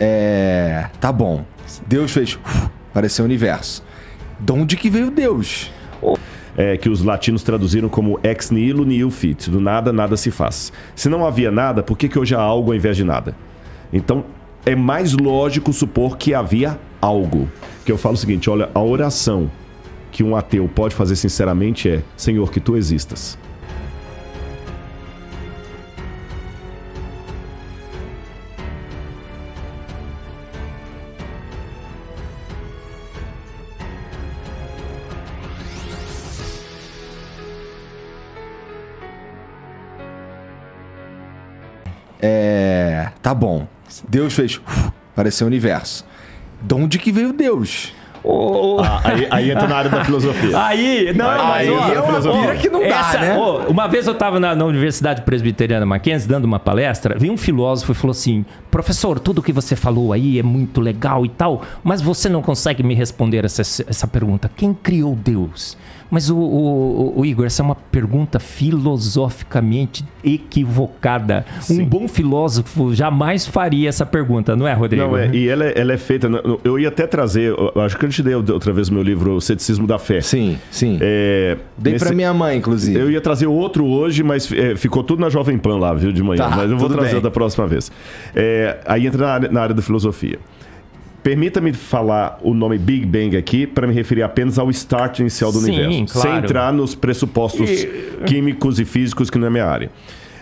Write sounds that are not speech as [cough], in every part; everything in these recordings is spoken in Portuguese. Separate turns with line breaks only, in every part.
É. Tá bom. Deus fez. pareceu o universo. De onde que veio Deus? É, que os latinos traduziram como ex nihilo nihil fit, do nada nada se faz. Se não havia nada, por que, que hoje há algo ao invés de nada? Então, é mais lógico supor que havia algo. Que eu falo o seguinte, olha, a oração que um ateu pode fazer sinceramente é: Senhor, que tu existas. Tá bom. Deus fez. Pareceu o universo. De onde que veio Deus? Oh. Ah, aí, aí, entra na área da filosofia. [laughs] Aí, não, aí, mas, ó, é que não dá, essa, né? Ó, uma vez eu estava na, na, Universidade Presbiteriana Mackenzie dando uma palestra, veio um filósofo e falou assim, professor, tudo que você falou aí é muito legal e tal, mas você não consegue me responder essa, essa pergunta. Quem criou Deus? Mas o, o, o, Igor, essa é uma pergunta filosoficamente equivocada. Sim. Um bom filósofo jamais faria essa pergunta, não é, Rodrigo? Não, é, e ela, é, ela é feita. Eu ia até trazer, acho que eu te dei outra vez meu livro, O Ceticismo da Fé. Sim, sim. É, dei nesse, pra minha mãe, inclusive. Eu ia trazer outro hoje, mas é, ficou tudo na Jovem Pan lá, viu, de manhã. Tá, mas eu vou trazer bem. da próxima vez. É, aí entra na na área da filosofia. Permita-me falar o nome Big Bang aqui para me referir apenas ao start inicial do Sim, universo, claro. sem entrar nos pressupostos e... químicos e físicos que não é minha área.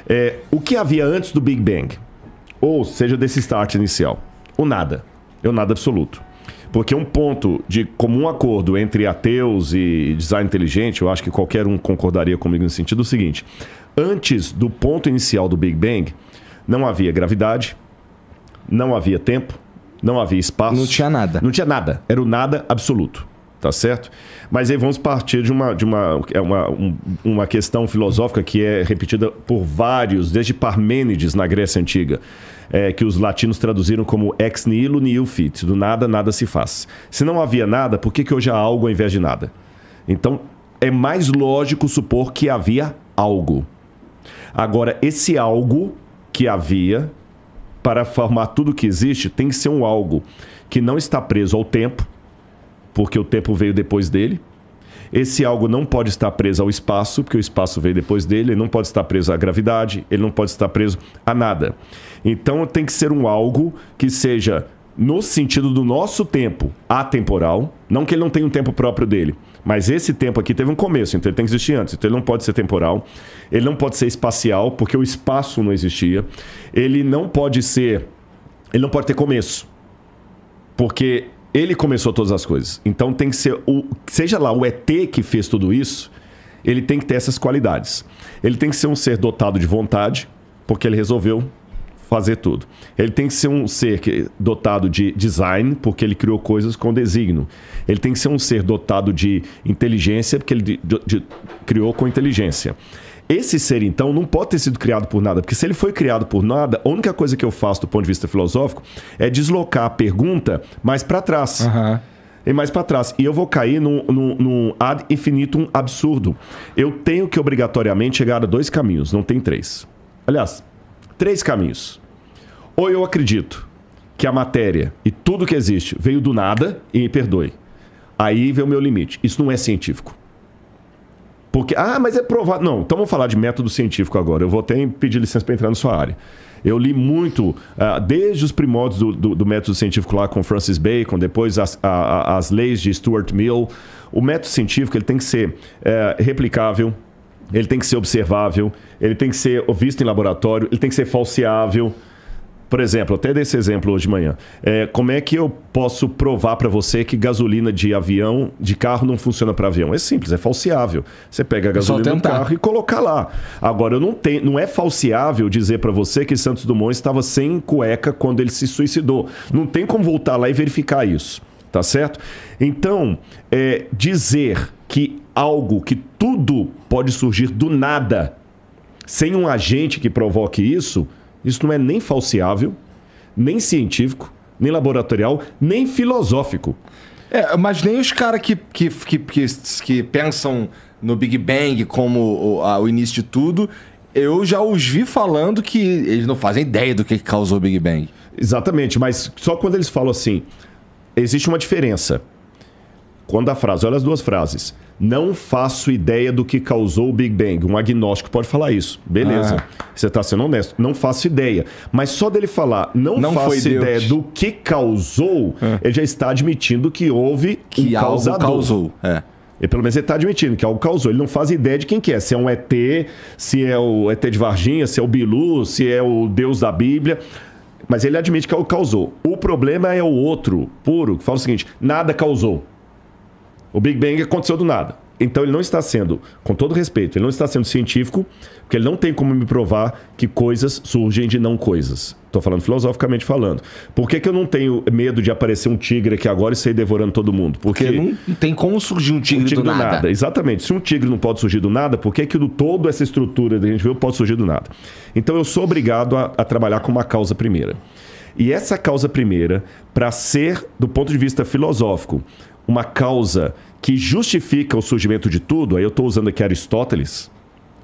É, o que havia antes do Big Bang, ou seja, desse start inicial? O nada. É o nada absoluto. Porque um ponto de comum acordo entre ateus e design inteligente, eu acho que qualquer um concordaria comigo no sentido, é o seguinte: antes do ponto inicial do Big Bang, não havia gravidade, não havia tempo, não havia espaço. Não tinha nada. Não tinha nada. Era o nada absoluto. Tá certo? Mas aí vamos partir de uma, de uma, é uma, uma questão filosófica que é repetida por vários, desde Parmênides na Grécia Antiga, é, que os latinos traduziram como ex nihilo nihil fit, do nada, nada se faz. Se não havia nada, por que, que hoje há algo ao invés de nada? Então, é mais lógico supor que havia algo. Agora, esse algo que havia para formar tudo que existe, tem que ser um algo que não está preso ao tempo, porque o tempo veio depois dele. Esse algo não pode estar preso ao espaço, porque o espaço veio depois dele, ele não pode estar preso à gravidade, ele não pode estar preso a nada. Então tem que ser um algo que seja no sentido do nosso tempo atemporal. Não que ele não tenha um tempo próprio dele, mas esse tempo aqui teve um começo, então ele tem que existir antes. Então ele não pode ser temporal, ele não pode ser espacial, porque o espaço não existia. Ele não pode ser. Ele não pode ter começo, porque ele começou todas as coisas. Então tem que ser. O, seja lá o ET que fez tudo isso, ele tem que ter essas qualidades. Ele tem que ser um ser dotado de vontade, porque ele resolveu fazer tudo. Ele tem que ser um ser dotado de design, porque ele criou coisas com designo. Ele tem que ser um ser dotado de inteligência, porque ele de, de, criou com inteligência. Esse ser, então, não pode ter sido criado por nada, porque se ele foi criado por nada, a única coisa que eu faço do ponto de vista filosófico é deslocar a pergunta mais para trás. Uhum. E mais para trás. E eu vou cair num, num, num ad infinitum absurdo. Eu tenho que obrigatoriamente chegar a dois caminhos, não tem três. Aliás, Três caminhos. Ou eu acredito que a matéria e tudo que existe veio do nada e me perdoe. Aí vem o meu limite. Isso não é científico. Porque, ah, mas é provado. Não, então vamos falar de método científico agora. Eu vou até pedir licença para entrar na sua área. Eu li muito, uh, desde os primórdios do, do, do, método científico lá com Francis Bacon, depois as, a, as leis de Stuart Mill. O método científico ele tem que ser é, replicável, ele tem que ser observável, ele tem que ser visto em laboratório, ele tem que ser falseável. Por exemplo, até desse exemplo hoje de manhã. É, como é que eu posso provar para você que gasolina de avião, de carro, não funciona para avião? É simples, é falseável. Você pega a é gasolina do carro e coloca lá. Agora, eu não, tenho, não é falseável dizer para você que Santos Dumont estava sem cueca quando ele se suicidou. Não tem como voltar lá e verificar isso tá certo? Então, é, dizer que algo, que tudo pode surgir do nada, sem um agente que provoque isso, isso não é nem falseável, nem científico, nem laboratorial, nem filosófico. É, mas nem os caras que, que, que, que, que pensam no Big Bang como o, a, o início de tudo, eu já os vi falando que eles não fazem ideia do que causou o Big Bang. Exatamente, mas só quando eles falam assim, existe uma diferença. Quando a frase, olha as duas frases. Não faço ideia do que causou o Big Bang. Um agnóstico pode falar isso. Beleza. Ah. Você está sendo honesto. Não faço ideia. Mas só dele falar, não, não faço ideia do que causou, ah. ele já está admitindo que houve que um algo causou. É. E pelo menos ele está admitindo que algo causou. Ele não faz ideia de quem que é. Se é um ET, se é o ET de Varginha, se é o Bilu, se é o Deus da Bíblia. Mas ele admite é que causou. O problema é o outro, puro, que fala o seguinte: nada causou. O Big Bang aconteceu do nada. Então ele não está sendo, com todo respeito, ele não está sendo científico, porque ele não tem como me provar que coisas surgem de não coisas. Estou falando filosoficamente falando. Por que, que eu não tenho medo de aparecer um tigre aqui agora e sair devorando todo mundo? Porque, porque não tem como surgir um tigre, um tigre do, do nada. nada. Exatamente. Se um tigre não pode surgir do nada, por que, que do todo essa estrutura que a gente viu pode surgir do nada? Então eu sou obrigado a, a trabalhar com uma causa primeira. E essa causa primeira, para ser, do ponto de vista filosófico, uma causa que justifica o surgimento de tudo, aí eu estou usando aqui Aristóteles,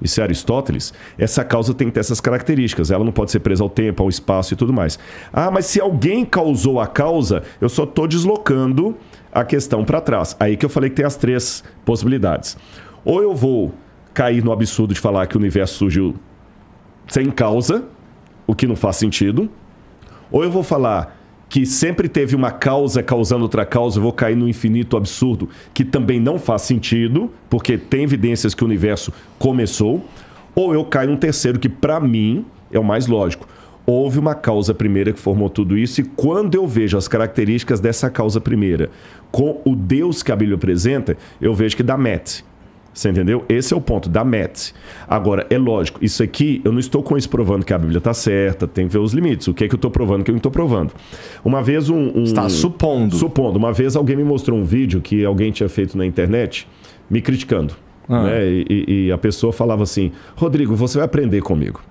isso é Aristóteles, essa causa tem que ter essas características. Ela não pode ser presa ao tempo, ao espaço e tudo mais. Ah, mas se alguém causou a causa, eu só estou deslocando a questão para trás. Aí que eu falei que tem as três possibilidades. Ou eu vou cair no absurdo de falar que o universo surgiu sem causa, o que não faz sentido. Ou eu vou falar que sempre teve uma causa causando outra causa, eu vou cair no infinito absurdo, que também não faz sentido, porque tem evidências que o universo começou, ou eu caio num terceiro que para mim é o mais lógico. Houve uma causa primeira que formou tudo isso, e quando eu vejo as características dessa causa primeira com o Deus que a Bíblia apresenta, eu vejo que dá match. Você entendeu? Esse é o ponto da Mets. Agora, é lógico, isso aqui, eu não estou com isso provando que a Bíblia está certa, tem que ver os limites. O que é que eu estou provando, que eu não estou provando. Uma vez um, um. Está supondo. Supondo. Uma vez alguém me mostrou um vídeo que alguém tinha feito na internet me criticando. Ah. Né? E, e, a pessoa falava assim: Rodrigo, você vai aprender comigo.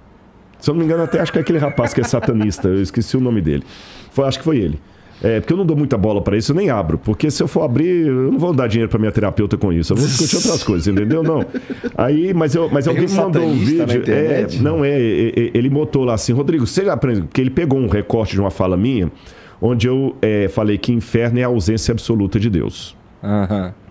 Se eu não me engano, até acho que é aquele rapaz que é satanista, eu esqueci o nome dele. Foi, acho que foi ele. É, porque eu não dou muita bola para isso, eu nem abro. Porque se eu for abrir, eu não vou dar dinheiro para minha terapeuta com isso. Eu vou discutir outras [laughs] coisas, entendeu? Não. Aí, mas, eu, mas alguém um mandou um vídeo. é, não, é, é, é, Ele botou lá assim, Rodrigo, você já aprendeu? Porque ele pegou um recorte de uma fala minha, onde eu é, falei que inferno é a ausência absoluta de Deus. Aham. Uhum.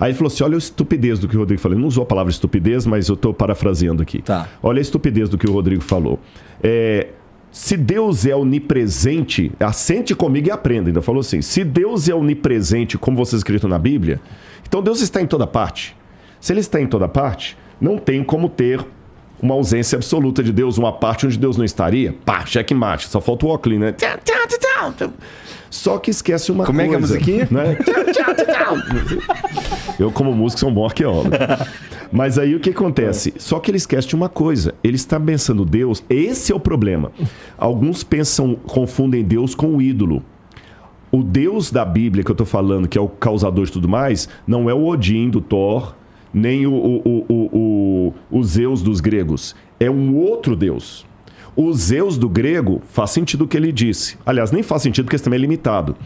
Aí ele falou assim: olha a estupidez do que o Rodrigo falou. Ele não usou a palavra estupidez, mas eu estou parafraseando aqui. Tá. Olha a estupidez do que o Rodrigo falou. É, se Deus é onipresente, assente comigo e aprenda. Ainda falou assim: se Deus é onipresente, como você escrito na Bíblia, então Deus está em toda parte. Se ele está em toda parte, não tem como ter uma ausência absoluta de Deus, uma parte onde Deus não estaria. Pá, cheque mate. Só falta o Ocklin, né? Só que esquece uma como coisa. Como é que é a musiquinha? Né? [laughs] Eu, como músico, sou um bom arqueólogo. [laughs] Mas aí o que acontece? Ah. Só que ele esquece de uma coisa. Ele está pensando Deus. Esse é o problema. Alguns pensam, confundem Deus com o ídolo. O Deus da Bíblia que eu estou falando, que é o causador de tudo mais, não é o Odin do Thor, nem o, o, o, o, Zeus dos gregos. É um outro Deus. O Zeus do grego faz sentido o que ele disse. Aliás, nem faz sentido porque esse também é limitado.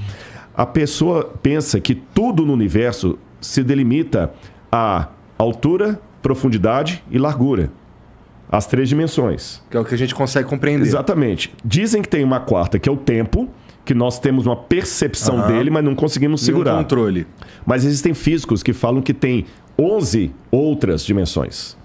A pessoa pensa que tudo no universo se delimita a altura, profundidade e largura. As três dimensões. Que é o que a gente consegue compreender. Exatamente. Dizem que tem uma quarta, que é o tempo, que nós temos uma percepção dele, mas não conseguimos segurar. Nenhum controle. Mas existem físicos que falam que tem 11 outras dimensões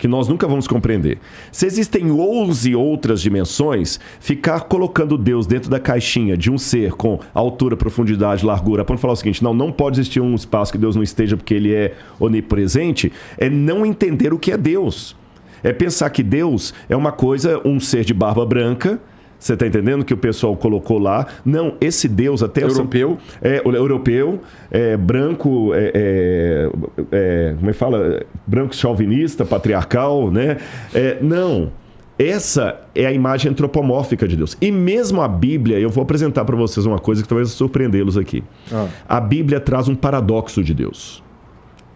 que nós nunca vamos compreender. Se existem 11 outras dimensões, ficar colocando Deus dentro da caixinha de um ser com altura, profundidade, largura, para falar o seguinte, não, não pode existir um espaço que Deus não esteja porque ele é onipresente, é não entender o que é Deus. É pensar que Deus é uma coisa, um ser de barba branca, você está entendendo que o pessoal colocou lá? Não, esse Deus até europeu, é, europeu, é, branco, é, é, é, como é que fala, branco chauvinista, patriarcal, né? É, não, essa é a imagem antropomórfica de Deus. E mesmo a Bíblia, eu vou apresentar para vocês uma coisa que talvez surpreendê-los aqui. Ah. A Bíblia traz um paradoxo de Deus.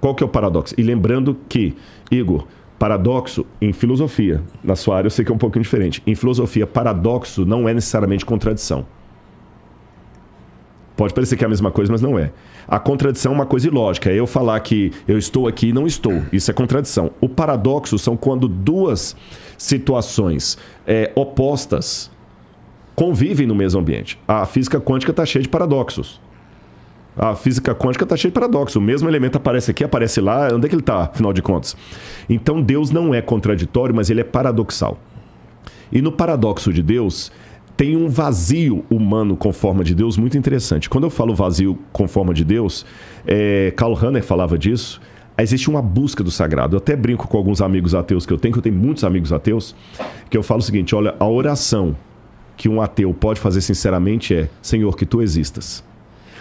Qual que é o paradoxo? E lembrando que, Igor, Paradoxo em filosofia, na sua área eu sei que é um pouquinho diferente. Em filosofia, paradoxo não é necessariamente contradição. Pode parecer que é a mesma coisa, mas não é. A contradição é uma coisa ilógica. É eu falar que eu estou aqui e não estou. Isso é contradição. O paradoxo são quando duas situações é, opostas convivem no mesmo ambiente. A física quântica está cheia de paradoxos. A física quântica está cheia de paradoxo. O mesmo elemento aparece aqui, aparece lá. Onde é que ele está, afinal de contas? Então, Deus não é contraditório, mas ele é paradoxal. E no paradoxo de Deus, tem um vazio humano com forma de Deus muito interessante. Quando eu falo vazio com forma de Deus, é, Karl Rahner falava disso. Existe uma busca do sagrado. Eu até brinco com alguns amigos ateus que eu tenho, que eu tenho muitos amigos ateus, que eu falo o seguinte: olha, a oração que um ateu pode fazer sinceramente é: Senhor, que tu existas.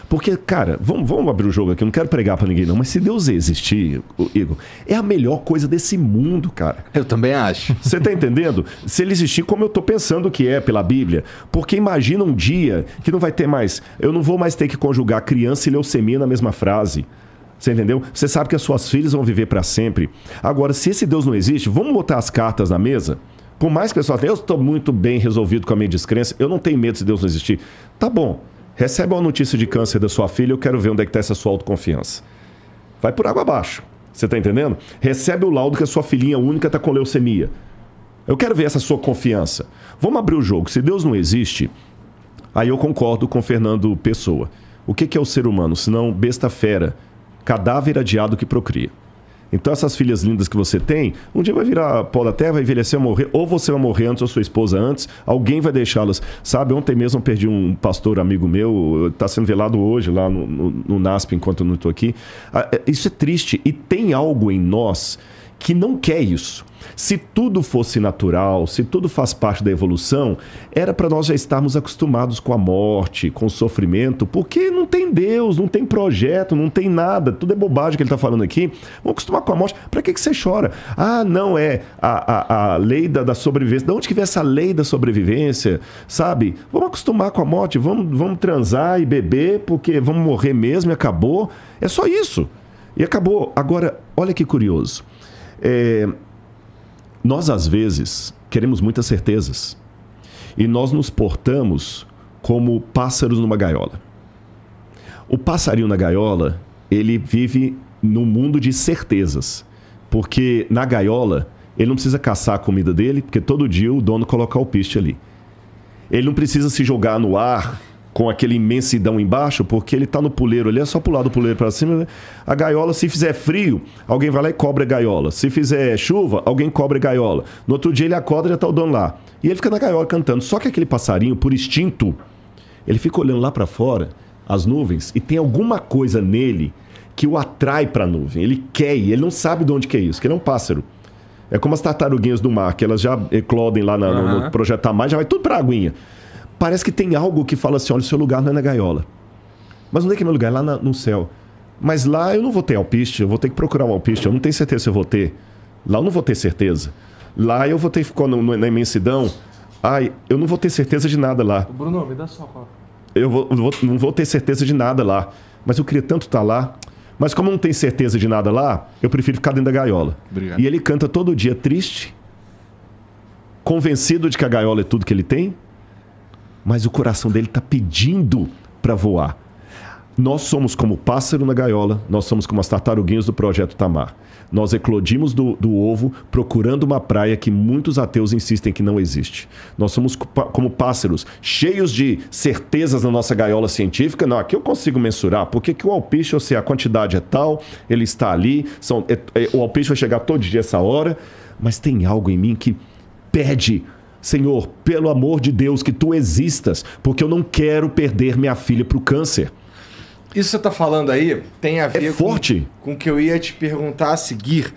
Porque, cara, vamos, vamos abrir o jogo aqui, eu não quero pregar para ninguém, não, mas se Deus existir, Igor, é a melhor coisa desse mundo, cara. Eu também acho. Você tá entendendo? se ele existir como eu tô pensando que é pela Bíblia. Porque imagina um dia que não vai ter mais. Eu não vou mais ter que conjugar criança e leucemia na mesma frase. Você entendeu? Você sabe que as suas filhas vão viver para sempre. Agora, se esse Deus não existe, vamos botar as cartas na mesa? Por mais que pessoal eu estou muito bem resolvido com a minha descrença, eu não tenho medo se Deus não existir. Tá bom recebe uma notícia de câncer da sua filha, eu quero ver onde é que está essa sua autoconfiança. Vai por água abaixo. Você está entendendo? Recebe o laudo que a sua filhinha única está com leucemia. Eu quero ver essa sua confiança. Vamos abrir o jogo. Se Deus não existe, aí eu concordo com Fernando Pessoa. O que, que é o ser humano, senão besta fera, cadáver adiado que procria? Então essas filhas lindas que você tem, um dia vai virar pó da terra, vai envelhecer, morrer, ou você vai morrer antes, ou sua esposa antes, alguém vai deixá-las. Sabe, ontem mesmo eu perdi um pastor amigo meu, está sendo velado hoje lá no, no, no NASP enquanto eu não estou aqui. Ah, é, isso é triste e tem algo em nós que não quer isso. Se tudo fosse natural, se tudo faz parte da evolução, era para nós já estarmos acostumados com a morte, com o sofrimento, porque não tem Deus, não tem projeto, não tem nada, tudo é bobagem que ele está falando aqui. Vamos acostumar com a morte. Para que, que você chora? Ah, não, é a, a, a lei da, da sobrevivência. De onde que vem essa lei da sobrevivência? Sabe? Vamos acostumar com a morte, vamos, vamos transar e beber, porque vamos morrer mesmo e acabou. É só isso. E acabou. Agora, olha que curioso. É, nós, às vezes, queremos muitas certezas e nós nos portamos como pássaros numa gaiola. O passarinho na gaiola, ele vive num mundo de certezas, porque na gaiola ele não precisa caçar a comida dele, porque todo dia o dono coloca o piste ali. Ele não precisa se jogar no ar com aquela imensidão embaixo, porque ele está no puleiro ali, é só pular do puleiro para cima. Né? A gaiola, se fizer frio, alguém vai lá e cobre a gaiola. Se fizer chuva, alguém cobre a gaiola. No outro dia ele acorda e já tá o dono lá. E ele fica na gaiola cantando. Só que aquele passarinho, por instinto, ele fica olhando lá para fora, as nuvens, e tem alguma coisa nele que o atrai para a nuvem. Ele quer ir, ele não sabe de onde que é isso, que ele é um pássaro. É como as tartaruguinhas do mar, que elas já eclodem lá na, uhum. no, no Projetar Mais, já vai tudo para a aguinha parece que tem algo que fala assim: olha, o seu lugar não é na gaiola. Mas onde é que é meu lugar? É lá na, no céu. Mas lá eu não vou ter alpiste, eu vou ter que procurar um alpiste, eu não tenho certeza se eu vou ter. Lá eu não vou ter certeza. Lá eu vou ter que ficar na imensidão. Ai, eu não vou ter certeza de nada lá. Bruno, me dá só coca. Eu vou, vou, não vou ter certeza de nada lá. Mas eu queria tanto estar tá lá. Mas como eu não tenho certeza de nada lá, eu prefiro ficar dentro da gaiola. Obrigado. E ele canta todo dia triste, convencido de que a gaiola é tudo que ele tem, mas o coração dele está pedindo para voar. Nós somos como pássaro na gaiola, nós somos como as tartaruguinhas do Projeto Tamar. Nós eclodimos do, do ovo procurando uma praia que muitos ateus insistem que não existe. Nós somos como pássaros, cheios de certezas na nossa gaiola científica. Não, aqui eu consigo mensurar, porque que o alpiste, eu sei, a quantidade é tal, ele está ali, são, é, é, o alpiste vai chegar todo dia essa hora, mas tem algo em mim que pede Senhor, pelo amor de Deus, que tu existas, porque eu não quero perder minha filha para o câncer. Isso que você está falando aí tem a é ver é com, forte. com o que eu ia te perguntar a seguir.